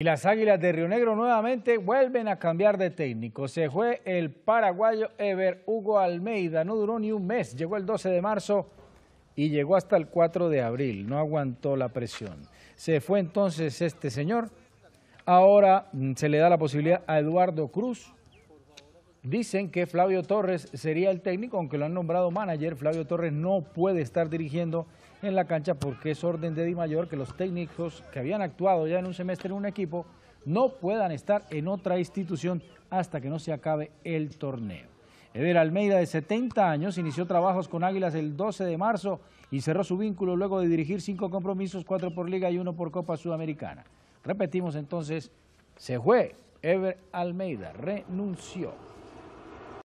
Y las Águilas de Río Negro nuevamente vuelven a cambiar de técnico. Se fue el paraguayo Ever Hugo Almeida. No duró ni un mes. Llegó el 12 de marzo y llegó hasta el 4 de abril. No aguantó la presión. Se fue entonces este señor. Ahora mm, se le da la posibilidad a Eduardo Cruz. Dicen que Flavio Torres sería el técnico, aunque lo han nombrado manager. Flavio Torres no puede estar dirigiendo en la cancha porque es orden de Di Mayor que los técnicos que habían actuado ya en un semestre en un equipo no puedan estar en otra institución hasta que no se acabe el torneo. Ever Almeida, de 70 años, inició trabajos con Águilas el 12 de marzo y cerró su vínculo luego de dirigir cinco compromisos, cuatro por Liga y uno por Copa Sudamericana. Repetimos entonces, se fue Ever Almeida, renunció.